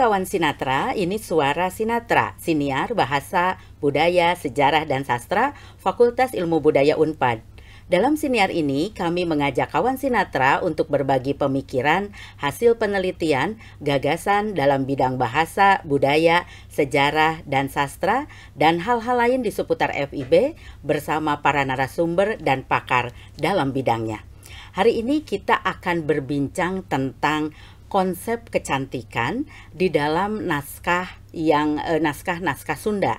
Kawan Sinatra, ini Suara Sinatra, siniar bahasa, budaya, sejarah, dan sastra, Fakultas Ilmu Budaya UNPAD. Dalam siniar ini, kami mengajak kawan Sinatra untuk berbagi pemikiran, hasil penelitian, gagasan dalam bidang bahasa, budaya, sejarah, dan sastra, dan hal-hal lain di seputar FIB bersama para narasumber dan pakar dalam bidangnya. Hari ini kita akan berbincang tentang konsep kecantikan di dalam naskah yang naskah-naskah eh, Sunda.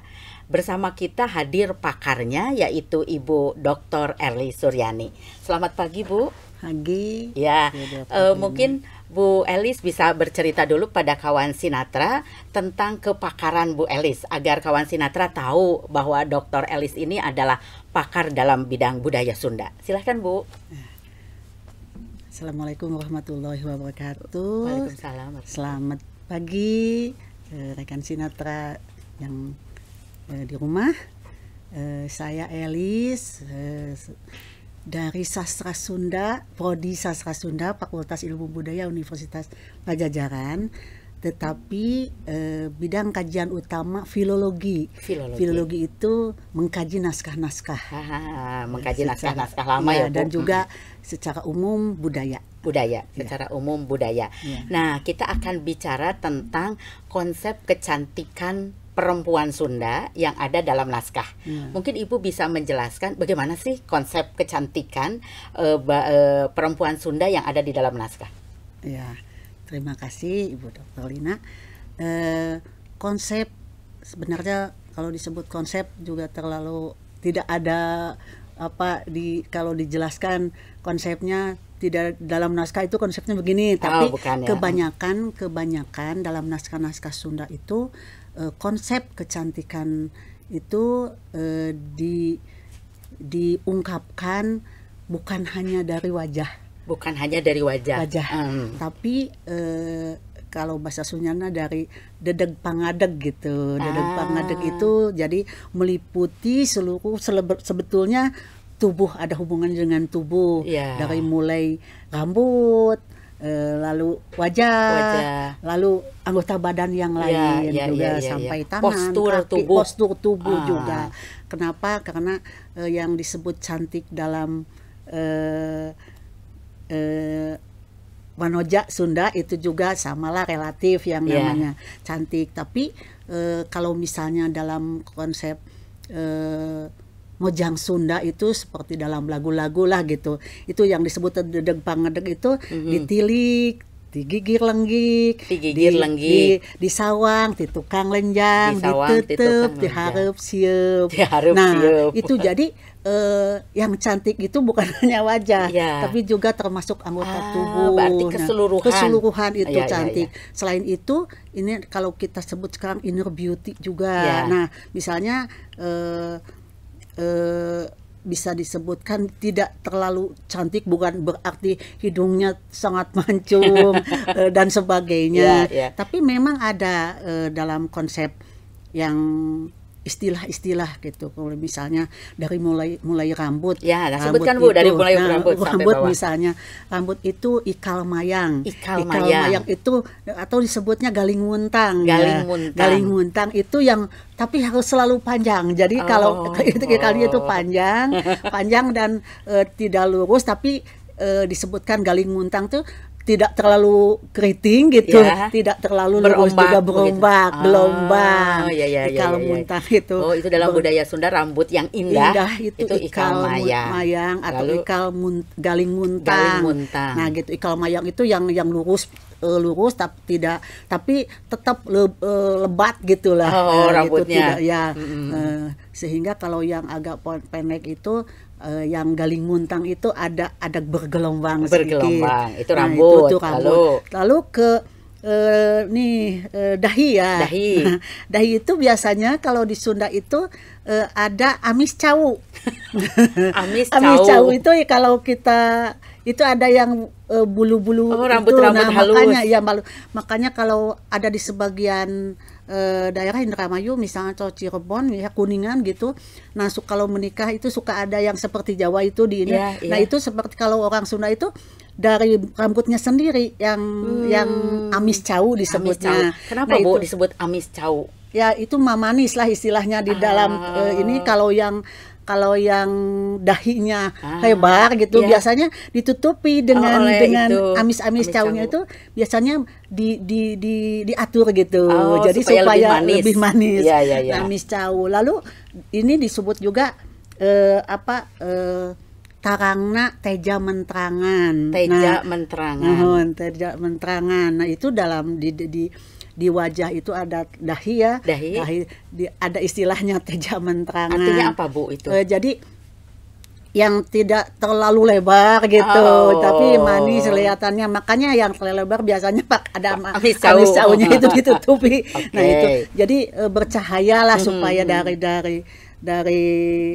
Bersama kita hadir pakarnya yaitu Ibu Dr. Erli Suryani. Selamat pagi Bu. Pagi. Ya, ya mungkin Bu Elis bisa bercerita dulu pada kawan Sinatra tentang kepakaran Bu Elis agar kawan Sinatra tahu bahwa Dr. Elis ini adalah pakar dalam bidang budaya Sunda. Silahkan Bu. Eh Assalamualaikum warahmatullahi wabarakatuh. Waalaikumsalam. Selamat pagi eh, rekan Sinatra yang eh, di rumah. Eh, saya Elis dari Sastra Sunda, Prodi Sastra Sunda, Fakultas Ilmu Budaya Universitas Pajajaran tetapi eh, bidang kajian utama filologi. filologi. Filologi itu mengkaji naskah-naskah. Mengkaji naskah-naskah lama iya, ya, Bu. dan juga secara umum budaya. Budaya, ya. secara umum budaya. Ya. Nah, kita akan bicara tentang konsep kecantikan perempuan Sunda yang ada dalam naskah. Hmm. Mungkin Ibu bisa menjelaskan bagaimana sih konsep kecantikan uh, eh, uh, perempuan Sunda yang ada di dalam naskah? Ya terima kasih Ibu Dr. Lina. Eh, konsep sebenarnya kalau disebut konsep juga terlalu tidak ada apa di kalau dijelaskan konsepnya tidak dalam naskah itu konsepnya begini oh, tapi bukan, ya. kebanyakan kebanyakan dalam naskah-naskah Sunda itu eh, konsep kecantikan itu eh, di diungkapkan bukan hanya dari wajah bukan hanya dari wajah, wajah. Hmm. tapi e, kalau bahasa Sunyana dari dedeg pangadeg gitu. Dedeg ah. pangadeg itu jadi meliputi seluruh sebetulnya tubuh ada hubungan dengan tubuh yeah. dari mulai rambut eh, lalu wajah, wajah, lalu anggota badan yang iya, lain yeah, yeah, juga yeah, yeah, iya. sampai yeah. tangan, postur kaki, tubuh, postur tubuh ah. juga. Kenapa? Karena eh, yang disebut cantik dalam eh, Wanoja Sunda itu juga samalah relatif yang iya. namanya cantik tapi eh, kalau misalnya dalam konsep eh, Mojang Sunda itu seperti dalam lagu-lagu lah gitu itu yang disebut dedeg pangedeg itu mm-hmm. ditilik digigir lenggik, digigir di, lenggik, di, di sawang, di tukang lenjang, di, ditutup, di diharap siap. nah, siup. itu jadi uh, yang cantik itu bukan hanya wajah, ya. tapi juga termasuk anggota ah, tubuh. Berarti nah, keseluruhan. keseluruhan itu ya, cantik. Ya, ya. Selain itu, ini kalau kita sebut sekarang inner beauty juga. Ya. Nah, misalnya uh, uh, bisa disebutkan tidak terlalu cantik bukan berarti hidungnya sangat mancung dan sebagainya. Ya, ya. Tapi memang ada uh, dalam konsep yang istilah-istilah gitu kalau misalnya dari mulai mulai rambut ya rambut sebutkan bu dari mulai nah, rambut sampai rambut bawah. misalnya rambut itu ikal mayang ikal, ikal mayang. mayang itu atau disebutnya galing nguntang galing ya. Nah, nguntang galing nguntang itu yang tapi harus selalu panjang jadi oh, kalau itu ikalnya itu oh. panjang panjang dan e, tidak lurus tapi e, disebutkan galing nguntang tuh tidak terlalu keriting gitu, yeah. tidak terlalu lurus juga berombak, gelombang. Ah, oh, iya, iya, iya, ya, kalau ya. muntah itu. Oh, itu dalam budaya Sunda rambut yang indah. Indah itu, itu ikal, ikal mayang, mayang atau Lalu, ikal mun galing muntang. Galing Nah, gitu ikal mayang itu yang yang lurus e, lurus tapi tidak tapi tetap le, e, lebat gitulah. Oh, nah, gitu, rambutnya. Gitu, tidak ya. Mm -hmm. uh, sehingga kalau yang agak pendek itu uh, yang galing muntang itu ada ada bergelombang, bergelombang. sedikit. Itu nah, rambut. Nah, itu, itu rambut. Lalu lalu ke uh, nih uh, dahi ya. Dahi. dahi itu biasanya kalau di Sunda itu uh, ada amis cau. amis cau. Amis cawu itu kalau kita itu ada yang bulu-bulu uh, oh, rambut, itu rambut nah halus. makanya ya malu makanya kalau ada di sebagian e, daerah Indramayu misalnya atau Cirebon ya Kuningan gitu. Nah, su kalau menikah itu suka ada yang seperti Jawa itu di ini. Yeah, yeah. Nah, iya. itu seperti kalau orang Sunda itu dari rambutnya sendiri yang hmm. yang amis cau disebutnya. Amis cau. Kenapa, nah, Bu, disebut amis cau? Ya, itu mamanis lah istilahnya di ah. dalam e, ini kalau yang kalau yang dahinya ah, lebar gitu iya. biasanya ditutupi dengan oh, dengan amis-amis cawunya itu biasanya di, di di diatur gitu. Oh, Jadi supaya, supaya lebih manis. Lebih manis. Ya, ya, ya. amis cawu. Lalu ini disebut juga eh, apa eh, tarangna teja mentrangan. Teja nah, mentrangan. Uh, teja mentrangan. Nah, itu dalam di, di, di di wajah itu ada ya dahi, dahi di, ada istilahnya teja menterangan. Artinya apa bu itu? Uh, jadi yang tidak terlalu lebar gitu, oh. tapi manis kelihatannya. Makanya yang terlalu lebar biasanya pak ada amis saunya itu ditutupi. okay. Nah itu jadi e, lah hmm. supaya hmm, hmm. dari dari dari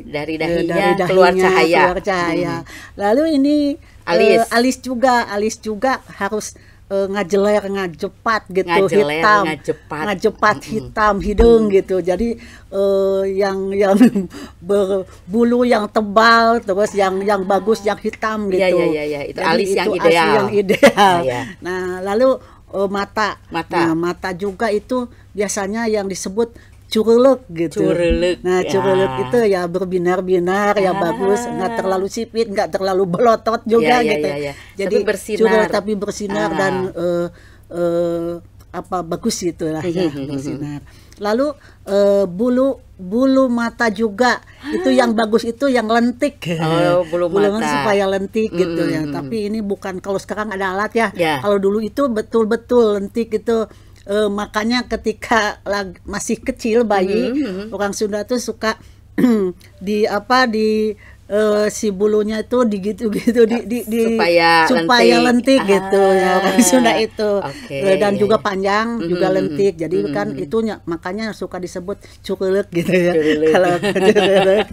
dari eh, dahinya, dari dahinya keluar cahaya. Keluar cahaya. Hmm. Lalu ini alis e, alis juga alis juga harus uh, ngajeler ngajepat gitu ngajeler, hitam ngajepat, ngajepat hitam mm. hidung gitu jadi uh, yang yang berbulu yang tebal terus yang yang bagus yang hitam iya, gitu ya ya ya, yeah. itu jadi alis itu yang iya. ideal, ideal yang ideal Yeah. nah lalu uh, mata mata nah, mata juga itu biasanya yang disebut curuluk gitu. Curuluk. Nah, ya. itu ya berbinar-binar ya ah. ya bagus, nggak terlalu sipit, nggak terlalu belotot juga ya, ya gitu. Ya, ya. Jadi tapi bersinar. curuluk tapi bersinar ah. dan uh, eh, uh, eh, apa bagus gitu lah ya, hmm, hmm, hmm, bersinar. Lalu uh, bulu bulu mata juga itu yang ah. bagus itu yang lentik. Oh, bulu, bulu mata. supaya lentik mm, gitu ya. Tapi ini bukan kalau sekarang ada alat ya. Yeah. Kalau dulu itu betul-betul lentik itu uh, makanya ketika lag, masih kecil bayi mm -hmm. orang Sunda tuh suka di apa di uh, si bulunya itu digitu-gitu di, di, di supaya supaya lentik, lentik ah, gitu ya orang Sunda itu okay, uh, eh, dan juga panjang mm -hmm. juga hmm, hmm, lentik jadi mm -hmm. kan itu makanya suka disebut cukulek gitu ya kalau cukulek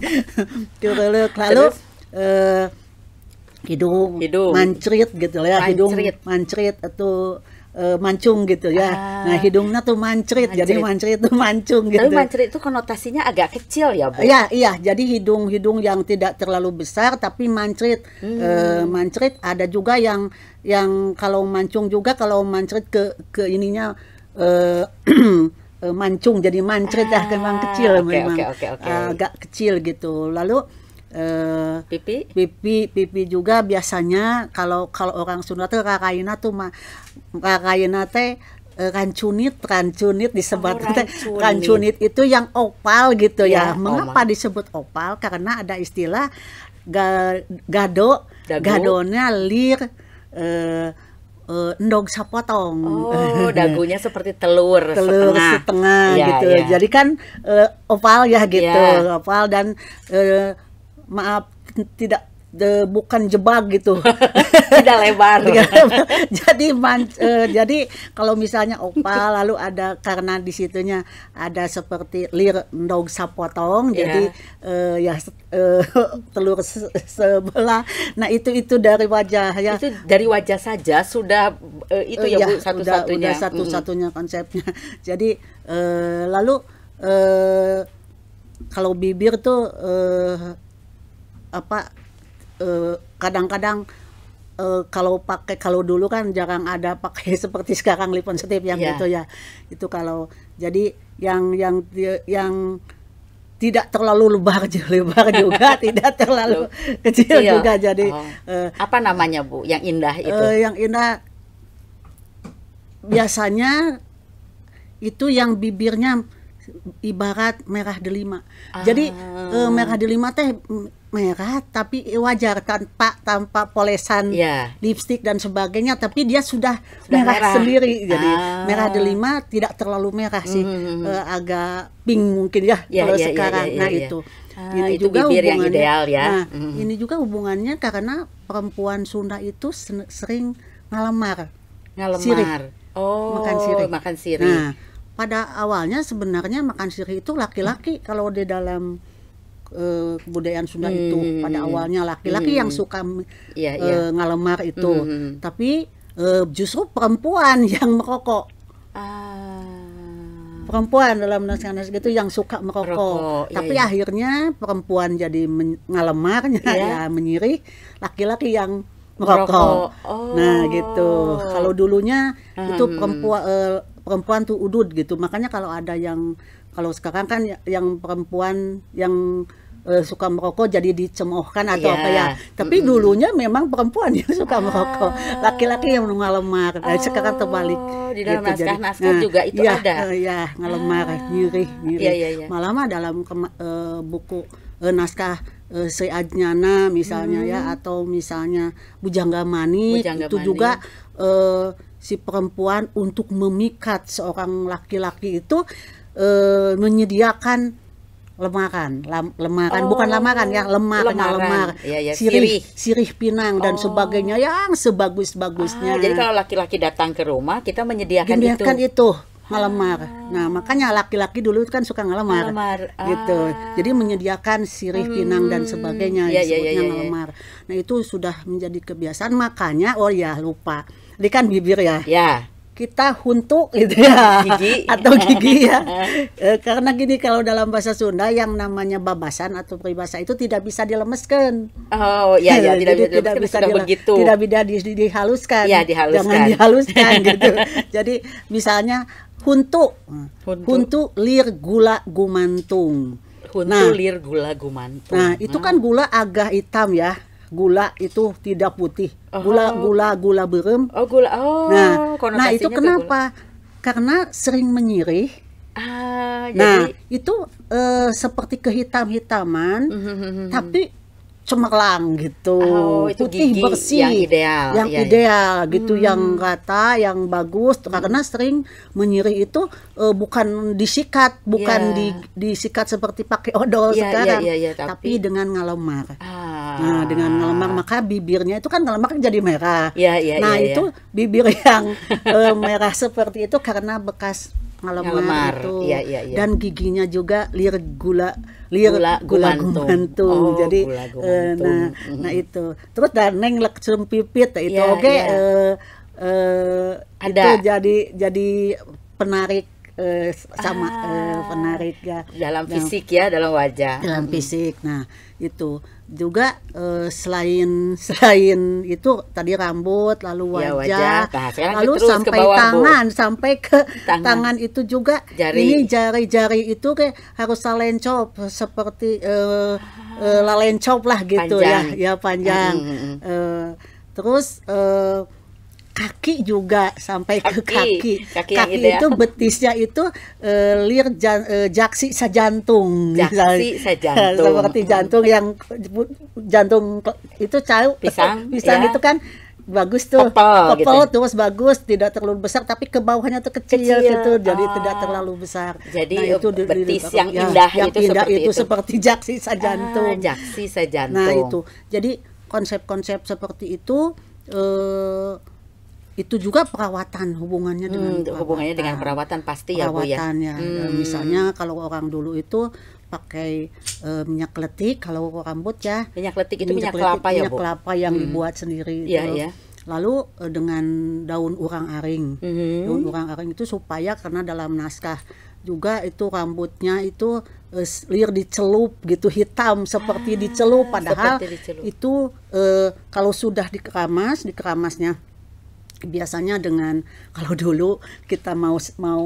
cukulek lalu hidung, hidung mancrit gitu ya mancrit. hidung mancrit atau uh, mancung gitu ya. Ah. Nah hidungnya tuh mancrit, mancrit, jadi mancrit tuh mancung gitu. Tapi mancrit itu konotasinya agak kecil ya bu? Iya iya, jadi hidung-hidung yang tidak terlalu besar tapi mancrit, hmm. uh, mancrit ada juga yang yang kalau mancung juga kalau mancrit ke ke ininya. Uh, mancung jadi mancrit ah, ya memang kecil okay, memang okay, okay, okay. agak kecil gitu lalu Eh, pipi pipi pipi juga biasanya kalau kalau orang Sunda tuh kakaina tuh mah kakaina teh eh, rancunit rancunit disebut oh, rancunit. rancunit itu yang opal gitu ya, ya. mengapa oh, disebut opal karena ada istilah ga, gado, Dagu. gadonya lir eh, eh, endog sapotong oh dagunya seperti telur telur setengah, setengah yeah, gitu yeah. jadi kan eh, opal ya gitu yeah. opal dan eh, maaf tidak de, bukan jebak gitu tidak lebar jadi man, e, jadi kalau misalnya opa lalu ada karena disitunya ada seperti lir dog sapotong yeah. jadi e, ya e, telur se sebelah nah itu itu dari wajah ya itu dari wajah saja sudah e, itu ya, ya bu iya, satu-satunya udah, satu-satunya mm. konsepnya jadi e, lalu e, kalau bibir tuh uh, apa eh, kadang-kadang uh, kalau pakai kalau dulu kan jarang ada pakai seperti sekarang lipon setip yang yeah. itu ya itu kalau jadi yang yang yang tidak terlalu lebar lebar juga tidak terlalu kecil iya. juga jadi oh. uh, apa namanya bu yang indah itu uh, yang indah biasanya itu yang bibirnya ibarat merah delima ah. jadi uh, merah delima teh merah tapi wajar tanpa tanpa polesan ya. lipstik dan sebagainya tapi dia sudah, sudah merah, merah sendiri jadi ah. merah delima tidak terlalu merah sih hmm uh, agak pink mungkin ya ya kalau ya, sekarang ya, ya, nah ya. itu ah, ini itu juga bibir yang ideal ya nah, hmm ini juga hubungannya karena perempuan Sunda itu sering ngalamar ngalamar sirih. oh makan sirih makan sirih nah pada awalnya sebenarnya makan sirih itu laki-laki hmm. kalau di dalam uh, eh, kebudayaan Sunda hmm. itu pada awalnya laki-laki hmm. yang suka yeah, iya, yeah. ngalemar itu hmm. hmm, hmm. tapi uh, justru perempuan yang merokok uh. perempuan dalam naskah-naskah itu yang suka merokok Rokok, iya, tapi iya, akhirnya perempuan jadi ngalemarnya yeah. ya menyirih laki-laki yang merokok. Oh. Nah, gitu. Oh. Kalau dulunya hmm. itu hmm, perempuan uh, perempuan tuh udut gitu. Makanya kalau ada yang kalau sekarang kan ya, yang perempuan yang uh, suka merokok jadi dicemoohkan atau yeah. apa ya. Tapi mm -hmm. dulunya memang perempuan yang suka merokok, ah. laki-laki yang ngalemar. Oh. Nah, sekarang terbalik. Oh, di dalam gitu, naskah-naskah nah, juga itu eh, eh, ya, ada. Uh, ya, ngalemar, nyuri nyuri Yeah, yeah, yeah. Malah dalam uh, buku uh, naskah uh, Sri Adnyana misalnya hmm. ya atau misalnya Bujangga Mani Bujangga itu Mani. juga uh, si perempuan untuk memikat seorang laki-laki itu uh, menyediakan lemakan, lam, lemakan, oh. bukan lamakan ya, lemak, lemak, lemak, ya, ya. sirih, sirih pinang dan oh. sebagainya yang sebagus-bagusnya. Ah, jadi kalau laki-laki datang ke rumah, kita menyediakan, menyediakan itu. itu ngelemar. Ah. Nah, makanya laki-laki dulu kan suka ngelemar. Gitu. Ah. Gitu. Jadi menyediakan sirih hmm. pinang dan hmm. sebagainya ya, disebutnya ya, ya, ya, ngelemar. Iya. Nah, itu sudah menjadi kebiasaan makanya oh ya lupa. Ini kan bibir ya. Ya kita huntu gitu ya gigi. atau gigi ya e, karena gini kalau dalam bahasa Sunda yang namanya babasan atau peribahasa itu tidak bisa dilemeskan oh ya ya eh, tidak, jadi, tidak bisa dile- begitu tidak bisa di, di, dihaluskan ya dihaluskan jangan dihaluskan gitu jadi misalnya huntu huntu, huntu lir gula gumantung huntu nah, lir gula gumantung nah itu kan hmm. gula agak hitam ya gula itu tidak putih. Gula oh. gula gula berem. Oh, gula. Oh. Nah, nah itu kenapa? Karena sering menyirih. Ah, nah, jadi... itu uh, seperti kehitam-hitaman, mm -hmm. tapi cemerlang gitu oh, itu putih gigi bersih yang ideal yang iya, iya. ideal gitu hmm. yang rata yang bagus karena sering menyiri itu uh, bukan disikat bukan yeah. di disikat seperti pakai odol yeah, iya, sekarang yeah, yeah, yeah, tapi... tapi dengan ngalomar ah. nah dengan ngalomar maka bibirnya itu kan ngalomar kan jadi merah yeah, yeah, nah yeah, itu yeah. bibir yang uh, merah seperti itu karena bekas ngelemar, ngelemar. itu iya, iya, iya. dan giginya juga liar gula liar gula, gula gumantung, gumantung. Oh, jadi gula eh, gumantung. Eh, nah mm-hmm. nah itu terus neng lekcem pipit itu yeah, oke okay, iya. yeah. eh, eh, ada itu jadi jadi penarik Eh, sama ah, uh, eh, penarik ya dalam fisik dalam, ya dalam wajah dalam fisik nah itu juga uh, selain selain itu tadi rambut lalu wajah, ya, wajah. Nah, lalu sampai bawah, tangan Bu. sampai ke tangan. tangan itu juga jari. ini jari-jari itu kayak harus cop seperti uh, uh, lalencop lah gitu ya. panjang. ya ya panjang -hmm. uh, terus uh, kaki juga sampai kaki, ke kaki. Kaki, kaki gitu ya. itu ya. betisnya itu uh, lir jan, uh, jaksi sejantung. Jaksi sejantung. Seperti jantung yang jantung itu cau pisang, pisang ya. itu kan bagus tuh kepel gitu. Ya. terus bagus tidak terlalu besar tapi ke bawahnya tuh kecil, kecil. gitu jadi oh. tidak terlalu besar jadi nah, itu betis di, yang ya, indah yang itu indah seperti itu, seperti jaksi sejantung ah, jaksi sejantung nah itu jadi konsep-konsep seperti itu eh, itu juga perawatan hubungannya hmm, dengan perawatan. hubungannya dengan perawatan pasti perawatan, ya bu ya, ya. Hmm. misalnya kalau orang dulu itu pakai e, minyak letik kalau rambut ya minyak letik itu minyak, minyak kelapa letik, ya minyak kelapa yang hmm. dibuat sendiri ya, itu. ya. lalu e, dengan daun urang aring hmm. daun urang aring itu supaya karena dalam naskah juga itu rambutnya itu e, liar dicelup gitu hitam seperti ah, dicelup padahal seperti dicelup. itu e, kalau sudah dikeramas dikeramasnya biasanya dengan kalau dulu kita mau mau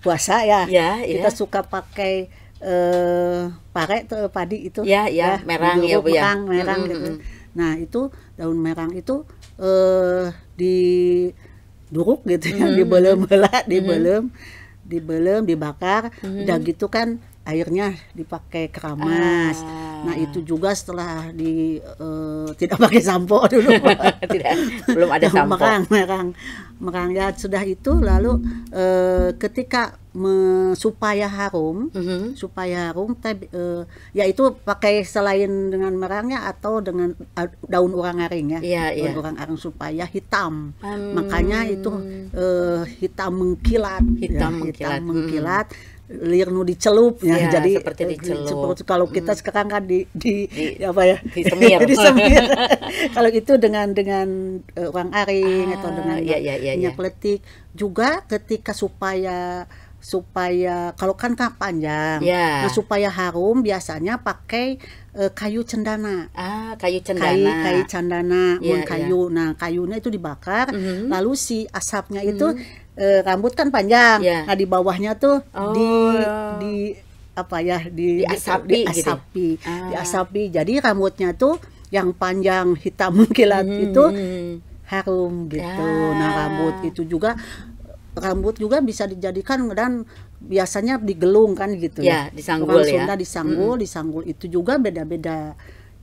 puasa ya, ya kita ya. suka pakai eh pare tuh padi itu ya ya, ya merang ya bu ya. merang, ya merang mm -hmm. gitu nah itu daun merang itu eh di duruk gitu mm -hmm. yang dibelem belah dibelem mm -hmm. dibelem dibakar mm -hmm. udah gitu kan airnya dipakai keramas. Ah. Nah itu juga setelah di uh, tidak pakai sampo dulu, belum ada sampo. Merang, merang, merang ya sudah itu lalu uh, ketika me, supaya harum, -hmm. supaya harum, te, uh, eh, yaitu pakai selain dengan merangnya atau dengan daun urang aring ya, yeah, iya. daun yeah. urang aring supaya hitam. Um. Makanya itu uh, hitam mengkilat, hitam ya, mengkilat, hitam mengkilat. Hmm lirnu dicelup ya. ya, jadi seperti eh, dicelup. kalau kita hmm. sekarang kan di di, di apa ya disemir, semir. kalau itu dengan dengan uh, eh, uang aring ah, atau dengan ya, ya, ya, minyak ya. letik juga ketika supaya supaya kalau kan kan panjang yeah. nah supaya harum biasanya pakai uh, kayu cendana ah kayu cendana kayu, ya, kayu cendana ya. yeah, kayu yeah. nah kayunya itu dibakar mm -hmm. lalu si asapnya itu mm -hmm eh, rambut kan panjang. Yeah. Nah, di bawahnya tuh oh. di di apa ya di gitu ya? asapi, di, asapi, gitu. ah. Jadi rambutnya tuh yang panjang hitam mengkilat hmm. itu harum gitu. Nah, ah. Nah, rambut itu juga rambut juga bisa dijadikan dan biasanya digelung kan gitu ya. ya. disanggul Orang ya. Sunda disanggul, -hmm. disanggul itu juga beda-beda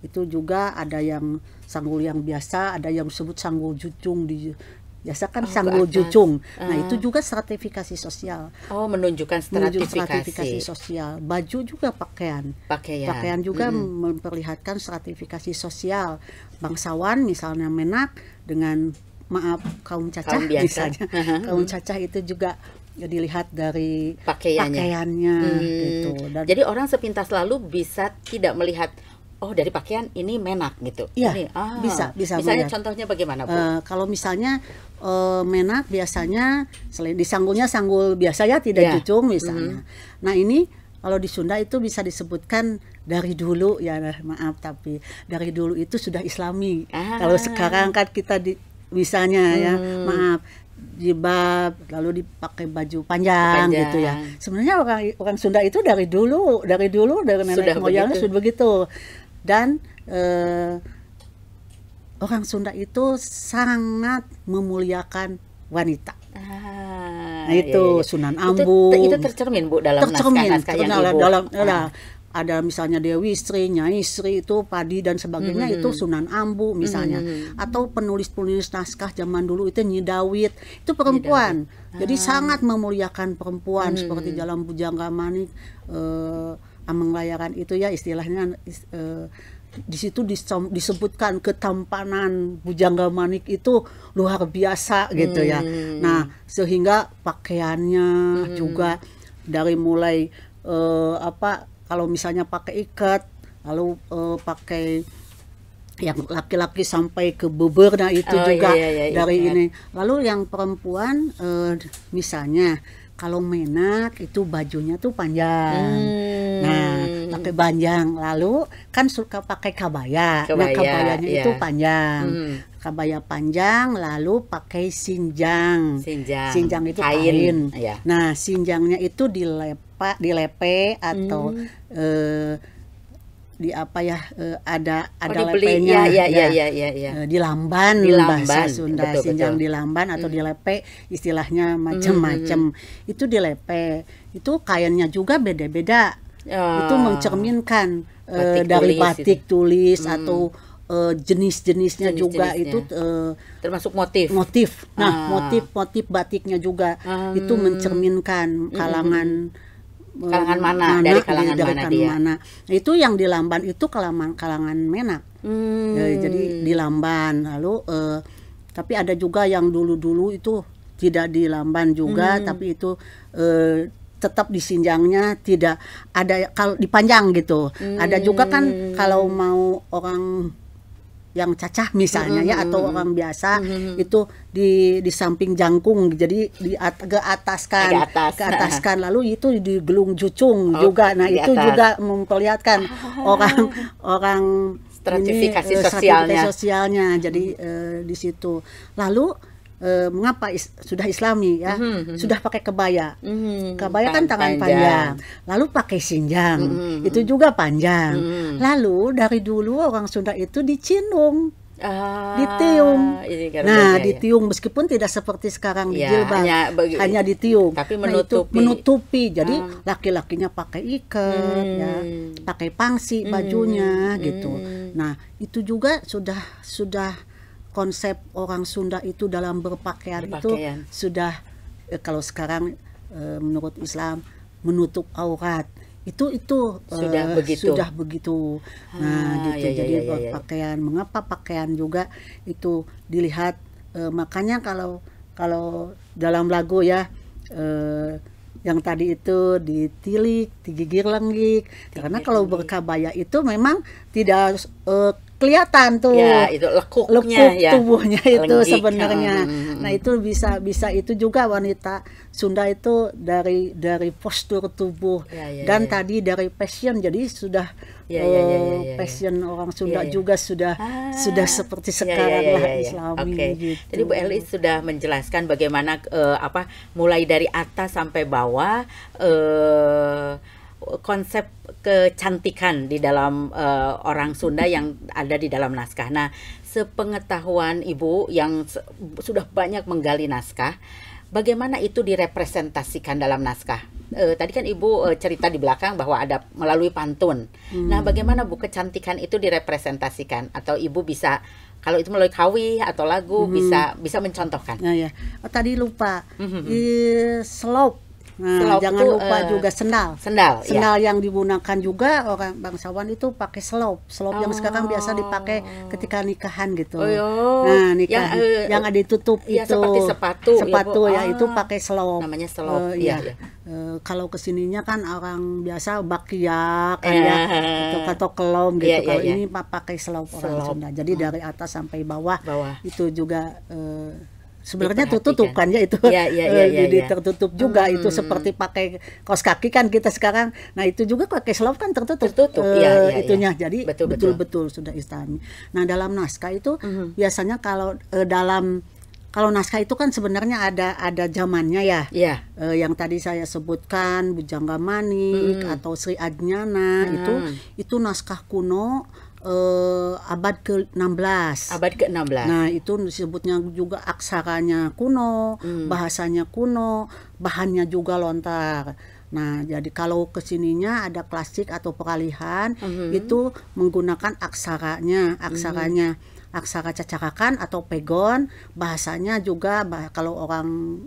itu juga ada yang sanggul yang biasa, ada yang disebut sanggul jucung di Biasa kan oh, sanggul jucung. Uh. Nah, ah. itu juga stratifikasi sosial. Oh, menunjukkan stratifikasi. stratifikasi sosial. Baju juga pakaian. Pakaian. Pakaian juga hmm. memperlihatkan stratifikasi sosial. Bangsawan misalnya menak dengan maaf kaum cacah kaum misalnya. Uh -huh. Kaum cacah itu juga ya dilihat dari pakaiannya, pakaiannya hmm. gitu. Dan, Jadi orang sepintas lalu bisa tidak melihat oh dari pakaian ini menak gitu. Iya. Ah, bisa bisa. Misalnya contohnya bagaimana bu? Uh, kalau misalnya uh, menak biasanya selain disanggulnya sanggul biasa ya tidak yeah. cucung mm-hmm. misalnya. Mm -hmm. Nah ini kalau di Sunda itu bisa disebutkan dari dulu ya nah, maaf tapi dari dulu itu sudah Islami. Ah. Kalau sekarang kan kita di misalnya ya, hmm. ya maaf jilbab lalu dipakai baju panjang, panjang. gitu ya. Sebenarnya orang orang Sunda itu dari dulu dari dulu dari nenek sudah moyangnya sudah begitu dan eh, orang Sunda itu sangat memuliakan wanita. Ah, nah itu iya, iya. iya. Sunan Ambu. Itu, itu tercermin Bu dalam tercermin, naskah-naskah yang Ibu. Dalam, ah. ada, ada misalnya Dewi Sri, Nyai Sri itu Padi dan sebagainya -hmm. itu hmm, hmm. Sunan Ambu misalnya hmm, -hmm. atau penulis-penulis naskah zaman dulu itu Nyi Dawit itu perempuan. Nyi Dawit. Ah. Jadi sangat memuliakan perempuan -hmm. seperti dalam Bujangga Manik eh, Ameng Layangan itu ya istilahnya is, eh, di situ disebutkan ketampanan Bujangga Manik itu luar biasa gitu ya. hmm. ya. Nah, sehingga pakaiannya hmm. juga dari mulai uh, apa kalau misalnya pakai ikat, lalu uh, pakai yang laki-laki sampai ke beber nah itu oh, juga iya, iya, iya, dari iya. ini. Lalu yang perempuan uh, misalnya kalau menak itu bajunya tuh panjang. Hmm Nah, hmm. pakai panjang. Lalu kan suka pakai kabaya. Nah, kabaya nah, kabayanya yeah. itu iya. panjang. Hmm. Kabaya panjang lalu pakai sinjang. Sinjang. Sinjang itu kain. kain. Yeah. Nah, sinjangnya itu dilepa dilepe atau hmm. eh, di apa ya ada eh, ada oh, lepenya ya, ya, ya, nah, ya, ya, ya. Eh, di lamban, di lamban. Sunda betul, sinjang betul. di lamban atau hmm. dilepe istilahnya macam-macam hmm. hmm, hmm. itu dilepe itu kainnya juga beda-beda uh, itu mencerminkan eh, batik uh, dari tulis batik itu. tulis hmm. atau uh, jenis-jenisnya jenis juga itu uh, termasuk motif motif nah ah. motif motif batiknya juga hmm. itu mencerminkan hmm. kalangan hmm. Kalangan mana, mana dari gitu ya, kalangan dari, mana dia? Mana. itu yang dilamban itu kalangan kalangan Menak. Hmm. Ya, jadi dilamban. lalu uh, tapi ada juga yang dulu-dulu itu tidak dilamban juga hmm. tapi itu uh, tetap di sinjangnya tidak ada kalau dipanjang gitu. Hmm. Ada juga kan hmm. kalau mau orang yang cacah misalnya -hmm. ya atau hmm. orang biasa -hmm. itu di di samping jangkung jadi di at, ke atas kan ke atas. kan lalu itu di gelung cucung oh, juga nah itu juga memperlihatkan ah. orang orang stratifikasi ini, eh, sosialnya sosialnya jadi -hmm. eh, di situ lalu eh, mengapa is, sudah islami ya mm -hmm. sudah pakai kebaya mm -hmm. kebaya kan tangan panjang, panjang. lalu pakai sinjang mm -hmm. itu juga panjang mm -hmm. lalu dari dulu orang Sunda itu dicinung Ah, ditiung. Nah, ya. ditiung meskipun tidak seperti sekarang ya, di hanya, hanya ditiung. Tapi nah, menutupi. Nah, menutupi. Jadi ah. laki-lakinya pakai ikat, ya. hmm. ya, pakai pangsi hmm. bajunya gitu. hmm. gitu. Nah, itu juga sudah sudah konsep orang Sunda itu dalam berpakaian, berpakaian. itu sudah eh, kalau sekarang eh, menurut Islam menutup aurat itu itu sudah uh, begitu sudah begitu nah ah, gitu iya, jadi iya, iya, pakaian mengapa pakaian juga itu dilihat uh, makanya kalau kalau dalam lagu ya uh, yang tadi itu ditilik digigir lenggik karena kalau berkabaya itu memang tidak uh, kelihatan tuh ya, itu lekuknya, lekuk ya. tubuhnya itu ya. sebenarnya. Hmm, hmm, hmm. Nah itu bisa bisa itu juga wanita Sunda itu dari dari postur tubuh ya, ya, dan ya. ya. tadi dari passion jadi sudah ya, ya, ya, ya, eh, ya, ya, passion ya. orang Sunda ya, ya. juga sudah ah, sudah seperti sekarang ya, ya, ya, lah ya, ya. Islami. Okay. Gitu. Jadi Bu gitu. Eli sudah menjelaskan bagaimana uh, apa mulai dari atas sampai bawah uh, konsep kecantikan di dalam uh, orang Sunda yang ada di dalam naskah. Nah, sepengetahuan Ibu yang sudah banyak menggali naskah, bagaimana itu direpresentasikan dalam naskah? Uh, tadi kan ibu uh, cerita di belakang bahwa ada melalui pantun. Hmm. Nah, bagaimana bu kecantikan itu direpresentasikan? Atau ibu bisa kalau itu melalui kawi atau lagu hmm. bisa bisa mencontohkan? Nah ya, oh, tadi lupa hmm. e, hmm, hmm. iya, slope Nah, jangan itu, lupa uh, juga sendal. Sendal. Iya. Sendal ya. yang digunakan juga orang bangsawan itu pakai selop. Selop oh. yang sekarang biasa oh. dipakai ketika nikahan gitu. Oh, oh. Nah, nikahan yang, uh, yang ada ditutup ya, itu. seperti sepatu. Iya, sepatu ya, ya itu pakai selop. Namanya selop. Uh, eh, ya. ya. Uh, iya. kalau kesininya kan orang biasa bakia kan eh. ya, atau, gitu kan, atau kelom gitu. kalau ini pakai selop, selop orang Sunda. Jadi oh. dari atas sampai bawah, bawah. itu juga uh, sebenarnya tutup kan ya itu ya, ya, ya, ya, jadi ya. tertutup juga hmm. itu hmm, seperti hmm. pakai kaos kaki kan kita sekarang nah itu juga pakai selop kan tertutup tertutup uh, ya, ya, itunya ya. jadi betul-betul sudah istilahnya nah dalam naskah itu hmm. biasanya kalau uh, dalam kalau naskah itu kan sebenarnya ada ada zamannya ya. Yeah. Iya. Uh, yang tadi saya sebutkan Bujangga Manik hmm. atau Sri Adnyana hmm. itu itu naskah kuno eh, abad ke-16. Abad ke-16. Nah, itu disebutnya juga aksaranya kuno, hmm. bahasanya kuno, bahannya juga lontar. Nah, jadi kalau kesininya ada klasik atau peralihan, hmm. itu menggunakan aksaranya, aksaranya. Hmm. Aksara cacarakan atau pegon, bahasanya juga bah, kalau orang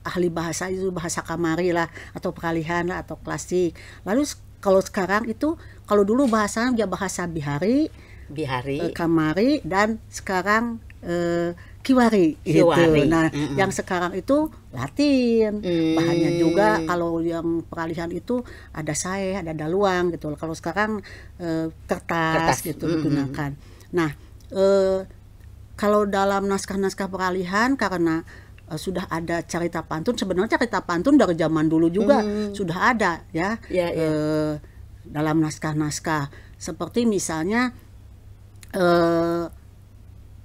ahli bahasa itu bahasa kamari lah atau peralihan lah atau klasik. Lalu kalau sekarang itu kalau dulu bahasanya dia bahasa Bihari, Bihari, eh, Kamari dan sekarang eh, Kiwari, gitu. Kiwari gitu. Nah, mm -hmm. yang sekarang itu Latin. Mm. Bahannya hmm. juga kalau yang peralihan itu ada saya, ada daluang gitu. Kalau sekarang eh, kertas, kertas gitu mm -hmm. digunakan. Nah, eh, kalau dalam naskah-naskah peralihan karena eh, sudah ada cerita pantun sebenarnya cerita pantun dari zaman dulu juga hmm. sudah ada ya. Yeah, iya, iya. yeah dalam naskah-naskah seperti misalnya eh,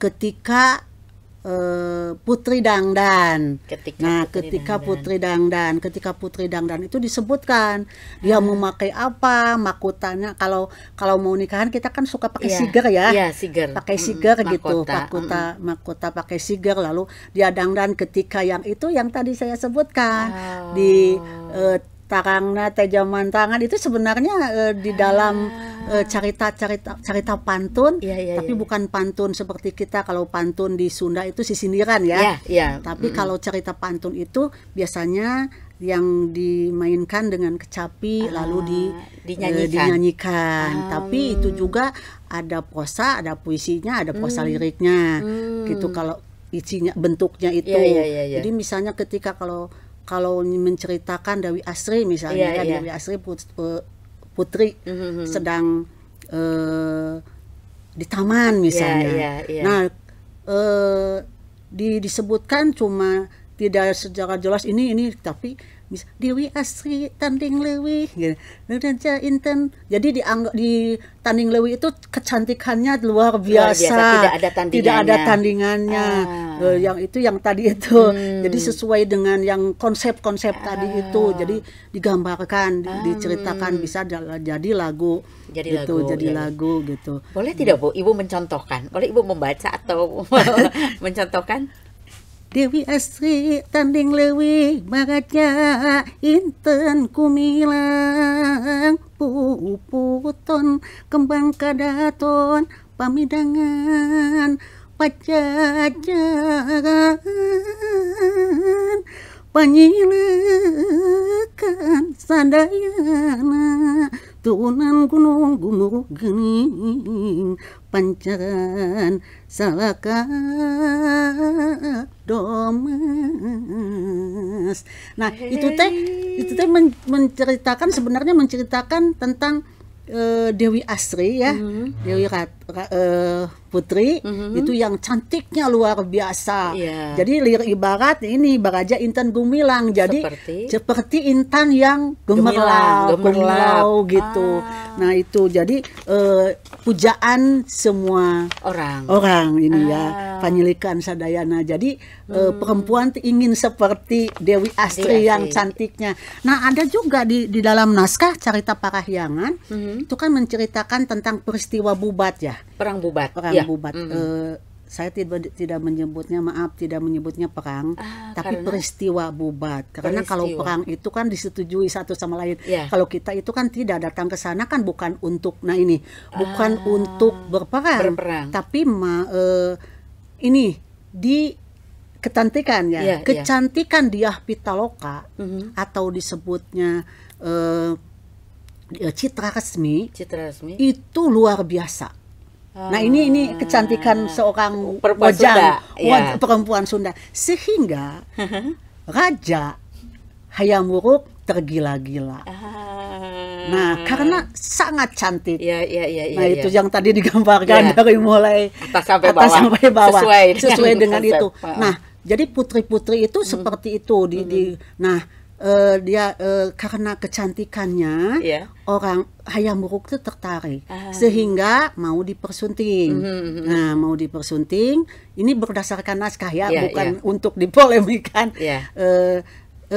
ketika eh, Putri Dangdan. Ketika nah, Putri ketika Dangdan. Putri Dangdan, ketika Putri Dangdan itu disebutkan dia ah. memakai apa, makutanya kalau kalau mau nikahan kita kan suka pakai yeah. siger ya. yeah, siger. Pakai siger mm gitu, makota, makota, mm -hmm. pakai sigar lalu dia Dangdan ketika yang itu yang tadi saya sebutkan oh. di eh, tarangna teh jaman tangan itu sebenarnya uh, di dalam ah. eh, cerita cerita cerita pantun ya, ya, tapi ya. bukan pantun seperti kita kalau pantun di Sunda itu sisindiran ya, ya, ya. tapi -hmm. kalau cerita pantun itu biasanya yang dimainkan dengan kecapi ah, lalu di eh, dinyanyikan, e, dinyanyikan. Um. tapi itu juga ada prosa ada puisinya ada prosa hmm. liriknya hmm. gitu mm. kalau isinya bentuknya itu yeah, yeah, yeah, yeah. jadi misalnya ketika kalau kalau menceritakan Dewi Asri misalnya yeah, kan yeah. Dewi Asri put, eh, putri mm-hmm. sedang uh, di taman misalnya. Yeah, yeah, yeah. Nah, uh, di, disebutkan cuma tidak secara jelas ini ini tapi bisa Dewi Asri tanding lewi gitu. Inten jadi dianggap di tanding lewi itu kecantikannya luar biasa, luar biasa tidak ada tandingannya, tidak ada tandingannya. Ah. Eh, yang itu yang tadi itu hmm. jadi sesuai dengan yang konsep-konsep ah. tadi itu jadi digambarkan ah. diceritakan bisa jadi lagu jadi gitu, lagu jadi ya. lagu gitu boleh tidak bu ibu mencontohkan boleh ibu membaca atau mencontohkan Dewi Astri tanding lewi bagaja inten kumilang puputon kembang kadaton pamidangan pajajaran panyilekan sadayana Tunan gunung gumuk gening pancaran salaka domes nah hey. itu teh itu teh men menceritakan sebenarnya menceritakan tentang uh, Dewi Asri ya -hmm. Dewi Rat, Rat, uh, eh, Putri mm-hmm. itu yang cantiknya luar biasa. Yeah. Jadi lirik ibarat ini baraja Intan Gumilang. Jadi seperti, seperti Intan yang gemerlap, gemerlap. gitu. Ah. Nah itu jadi uh, pujaan semua orang orang ini ya. ah. ya penyelikan Sadayana. Jadi eh, hmm. uh, perempuan ingin seperti Dewi iya Astri Dewi yang cantiknya. Nah ada juga di di dalam naskah cerita Parahyangan mm-hmm. itu kan menceritakan tentang peristiwa Bubat ya. Perang Bubat. Perang iya, Iya. bubat, mm. uh, eh, saya tidak tidak menyebutnya maaf tidak menyebutnya perang ah, tapi karena, peristiwa bubat karena peristiwa. kalau perang itu kan disetujui satu sama lain yeah. kalau kita itu kan tidak datang ke sana kan bukan untuk nah ini bukan ah, untuk berperang, berperang tapi ma, uh, ini di ya. iya, iya. kecantikan ya yeah, kecantikan yeah. diah pitaloka mm -hmm. atau disebutnya uh, citra resmi citra resmi itu luar biasa Nah ini ini ah. kecantikan seorang perempuan wajang, Sunda, ya. perempuan Sunda sehingga raja hayam wuruk tergila-gila. Ah. Nah karena sangat cantik. Ya, ya, ya, ya, nah ya. itu iya. yang tadi digambarkan ya. dari mulai atas sampai atas bawah, sampai bawah sesuai, sesuai dengan, dengan itu. Nah jadi putri-putri itu hmm. seperti itu di, hmm. di nah uh, dia uh, karena kecantikannya yeah. orang hayam buruk itu tertarik ah. sehingga mau dipersunting. Mm -hmm. Nah, mau dipersunting ini berdasarkan naskah ya, yeah, bukan yeah. untuk dipolemikan. Yeah. Iya. Uh, eh,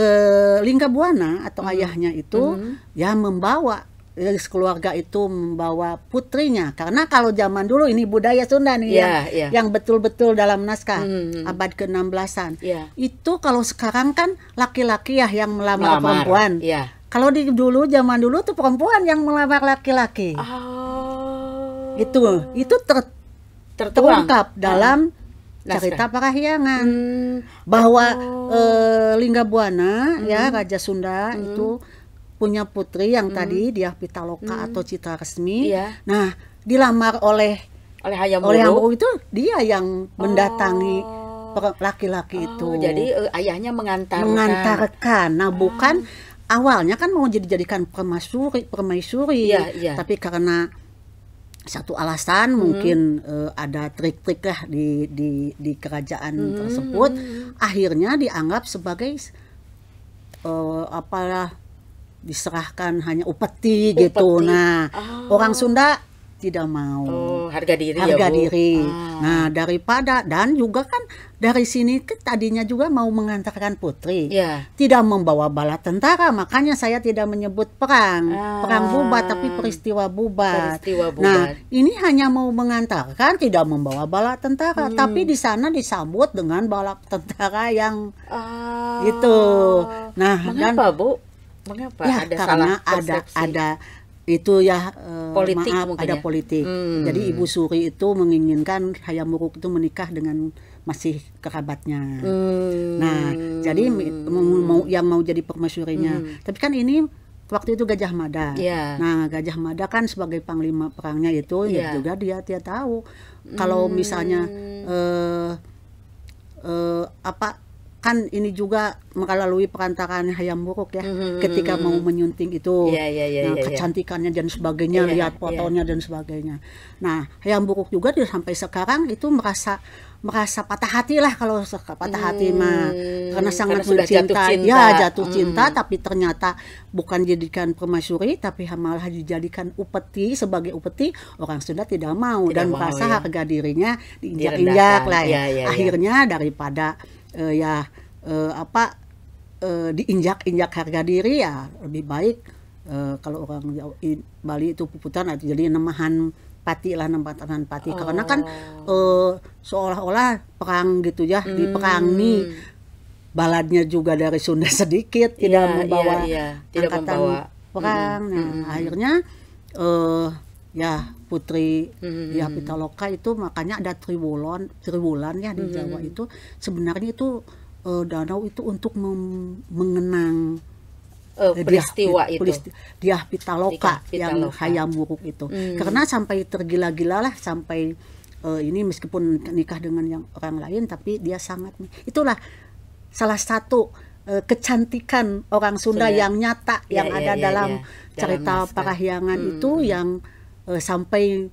uh, Lingga Buana atau mm -hmm. ayahnya itu mm -hmm. ya membawa Eh, sekeluarga itu membawa putrinya karena kalau zaman dulu ini budaya Sunda nih yeah, yang yeah. yang betul-betul dalam naskah hmm. hmm, hmm. abad ke-16-an. Yeah. Itu kalau sekarang kan laki-laki ya yang melamar, melamar. perempuan. Yeah. Kalau di dulu zaman dulu tuh perempuan yang melamar laki-laki. Oh. Itu itu ter, tertuang. terungkap ah. dalam cerita Parahyangan hmm. bahwa oh. e, Lingga Buana ya, hmm. ya Raja Sunda hmm. itu punya putri yang hmm. tadi dia Pitaloka hmm. atau Cita Resmi. Iya. Nah, dilamar oleh oleh Hayam Oleh Hayam itu dia yang mendatangi oh. laki-laki oh, itu. Jadi e, ayahnya mengantarkan. Mengantarkan. Nah, oh. bukan awalnya kan mau jadi jadikan permaisuri, permaisuri. Iya, iya. Tapi karena satu alasan hmm. mungkin uh, ada trik-trik lah di di di kerajaan hmm. tersebut akhirnya dianggap sebagai uh, apalah diserahkan hanya upeti, gitu. upeti. gitu. Nah, oh. orang Sunda tidak mau. Oh, harga diri ya, harga ya, diri. Ah. Nah, daripada dan juga kan dari sini ke kan tadinya juga mau mengantarkan putri. Yeah. Tidak membawa bala tentara, makanya saya tidak menyebut perang. Ah. Perang bubat tapi peristiwa bubat. Peristiwa bubat. Nah, ini hanya mau mengantarkan tidak membawa bala tentara, hmm. tapi di sana disambut dengan bala tentara yang ah. itu. Nah, Mengapa, dan Bu? Mengapa? Ya, ada karena salah persepsi. ada itu ya eh, politik maaf mungkin ada ya? politik. Hmm. Jadi Ibu Suri itu menginginkan Hayamuruk itu menikah dengan masih kerabatnya. Hmm. Nah, jadi mau yang mau jadi permaisurinya. Hmm. Tapi kan ini waktu itu Gajah Mada. Yeah. Nah, Gajah Mada kan sebagai panglima perangnya itu yeah. ya juga dia dia tahu kalau hmm. misalnya eh, eh apa kan ini juga melalui perantaraan hayam buruk ya mm-hmm. ketika hmm, mau menyunting itu yeah, yeah, yeah, nah, iya, iya. kecantikannya yeah. dan sebagainya yeah, lihat iya. fotonya yeah. dan sebagainya nah hayam buruk juga dia sampai sekarang itu merasa merasa patah hati lah kalau patah hati hmm, mah karena sangat karena mencintai jatuh cinta. ya jatuh hmm. cinta tapi ternyata bukan jadikan permaisuri tapi malah dijadikan upeti sebagai upeti orang sudah tidak mau tidak dan merasa ya. harga dirinya diinjak-injak lah ya. Ya, ya akhirnya daripada uh, ya uh, apa uh, diinjak-injak harga diri ya lebih baik uh, kalau orang Jawa, Bali itu puputan atau jadi nemahan pati lah nempatan pati oh. karena kan uh, seolah-olah perang gitu ya hmm. diperangi baladnya juga dari Sunda sedikit tidak yeah, membawa yeah, yeah. Tidak angkatan membawa. perang hmm. Nah, hmm. hmm, hmm. akhirnya uh, ya Putri hmm. ya Pitaloka itu makanya ada triwulan triwulan ya di hmm. Jawa itu sebenarnya itu uh, danau itu untuk mengenang uh, peristiwa dia, itu dia Pitaloka, Pitaloka yang hayam buruk itu hmm. karena sampai tergila-gila lah sampai uh, ini meskipun nikah dengan yang orang lain tapi dia sangat itulah salah satu kecantikan orang Sunda, yang nyata yang ya, ya ada ya, dalam ya. cerita ya. Parahyangan hmm. itu hmm, hmm. yang uh, sampai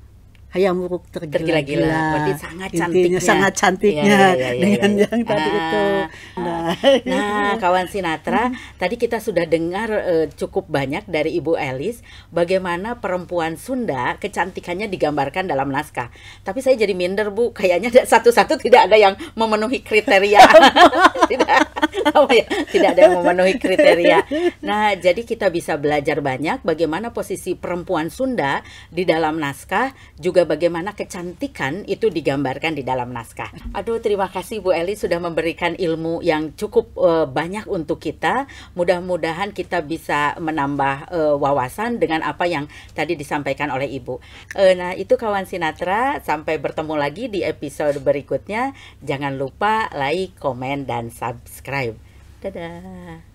hayam wuruk tergila-gila. Tergila Berarti sangat cantiknya. sangat cantiknya ya, ya, ya, ya, dengan ya, ya. yang tadi ah, itu. Ah. Nah, nah kawan Sinatra, hmm. tadi kita sudah dengar uh, cukup banyak dari Ibu Elis bagaimana perempuan Sunda kecantikannya digambarkan dalam naskah. Tapi saya jadi minder Bu, kayaknya satu-satu tidak ada yang memenuhi kriteria. Ya tidak, oh, ya. tidak ada yang memenuhi kriteria. Nah, jadi kita bisa belajar banyak bagaimana posisi perempuan Sunda di dalam naskah juga juga bagaimana kecantikan itu digambarkan di dalam naskah. Aduh, terima kasih Bu Eli sudah memberikan ilmu yang cukup uh, banyak untuk kita. Mudah-mudahan kita bisa menambah uh, wawasan dengan apa yang tadi disampaikan oleh Ibu. Uh, nah, itu kawan Sinatra. Sampai bertemu lagi di episode berikutnya. Jangan lupa like, komen, dan subscribe. Dadah.